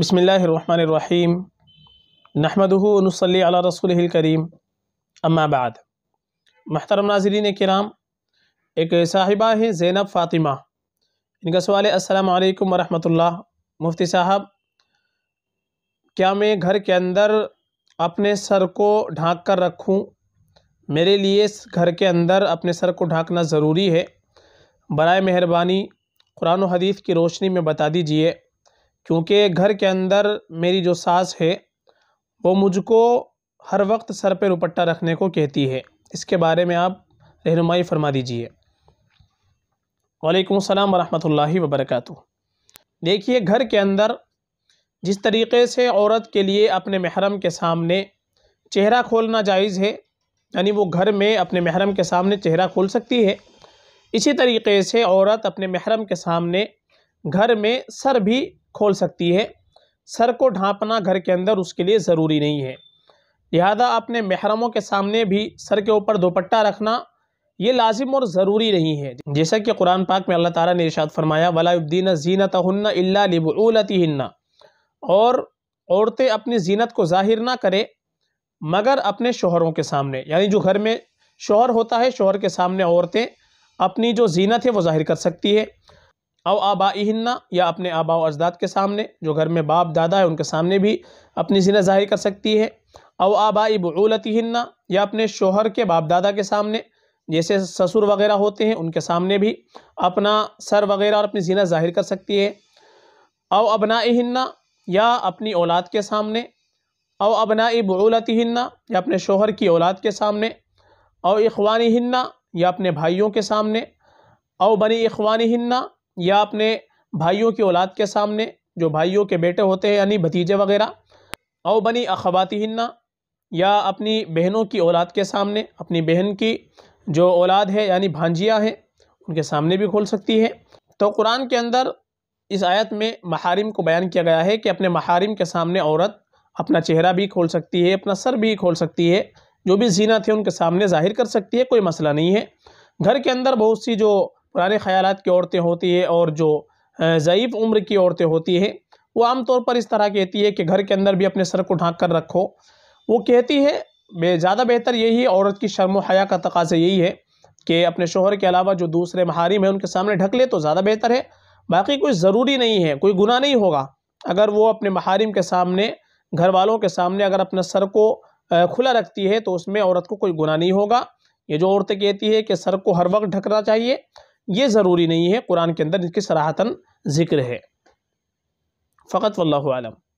बसमीम नहमदनसली रसूल करीम अम्माबाद महतरम नाजरीन कराम एक साहिबा हैं ज़ैनब फ़ातिमा इनका सवाल है असलकम वरहमल्ला मुफ्ती साहब क्या मैं घर के अंदर अपने सर को ढाँक कर रखूँ मेरे लिए घर के अंदर अपने सर को ढाँकना ज़रूरी है बरए मेहरबानी कुरान हदीस की रोशनी में बता दीजिए क्योंकि घर के अंदर मेरी जो सास है वो मुझको हर वक्त सर पे दुपट्टा रखने को कहती है इसके बारे में आप रहनुमाई फरमा दीजिए वालेकुम अस्सलाम वरहमतुल्लाहि वबरकatuh देखिए घर के अंदर जिस तरीके से औरत के लिए अपने महरम के सामने चेहरा खोलना जायज़ है यानी वो घर में अपने महरम के सामने चेहरा खोल सकती है इसी तरीके से औरत अपने महरम के सामने घर में सर भी खोल सकती है सर को ढांपना घर के अंदर उसके लिए ज़रूरी नहीं है लिहाजा अपने महरमों के सामने भी सर के ऊपर दोपट्टा रखना ये लाजिम और ज़रूरी नहीं है जैसा कि कुरान पाक में अल्लाह ताला ने इरशाद फरमाया वलाउद्दीन जीनत हन्ना इल्ला और औरतें अपनी जीनत को जाहिर ना करें मगर अपने शोहरों के सामने यानी जो घर में शोहर होता है शोहर के सामने औरतें अपनी जो जीनत है वो जाहिर कर सकती है अव आबाइन्ना या अपने आबा अजदाद के सामने जो घर में बाप दादा है उनके सामने भी अपनी जिना जाहिर कर सकती है अव आबाई बऊलतहिन्ना या अपने शोहर के बाप दादा के सामने जैसे ससुर वगैरह होते हैं उनके सामने भी अपना सर वगैरह और अपनी जीना जाहिर कर सकती है अव अबनाहिन्ना या अपनी औलाद के सामने अव अबनाई बऊलतहिन्ना या अपने शोहर की औलाद के सामने अव हन्ना या अपने भाइयों के सामने अव बनी हन्ना या अपने भाइयों की औलाद के सामने जो भाइयों के बेटे होते हैं यानी भतीजे वगैरह और बनी अखवातिन्ना या अपनी बहनों की औलाद के सामने अपनी बहन की जो औलाद है यानी भांजियाँ हैं उनके सामने भी खोल सकती है तो कुरान के अंदर इस आयत में महारिम को बयान किया गया है कि अपने महारिम के सामने औरत अपना चेहरा भी खोल सकती है अपना सर भी खोल सकती है जो भी जीना थे उनके सामने जाहिर कर सकती है कोई मसला नहीं है घर के अंदर बहुत सी जो पुराने ख्याल की औरतें होती है और जो ज़यीफ़ उम्र की औरतें होती है वो आमतौर पर इस तरह कहती है कि घर के अंदर भी अपने सर को ढाँक कर रखो वो कहती है ज़्यादा बेहतर यही है औरत की शर्म हया का तकाजा यही है कि अपने शोहर के अलावा जो दूसरे महारिम हैं उनके सामने ढक ले तो ज़्यादा बेहतर है बाकी कोई ज़रूरी नहीं है कोई गुना नहीं होगा अगर वो अपने महारिम के सामने घर वालों के सामने अगर अपने सर को खुला रखती है तो उसमें औरत को कोई गुना नहीं होगा ये जो औरतें कहती है कि सर को हर वक्त ढकना चाहिए ये ज़रूरी नहीं है कुरान के अंदर इसकी सराहतन ज़िक्र है फ़कत वल्लम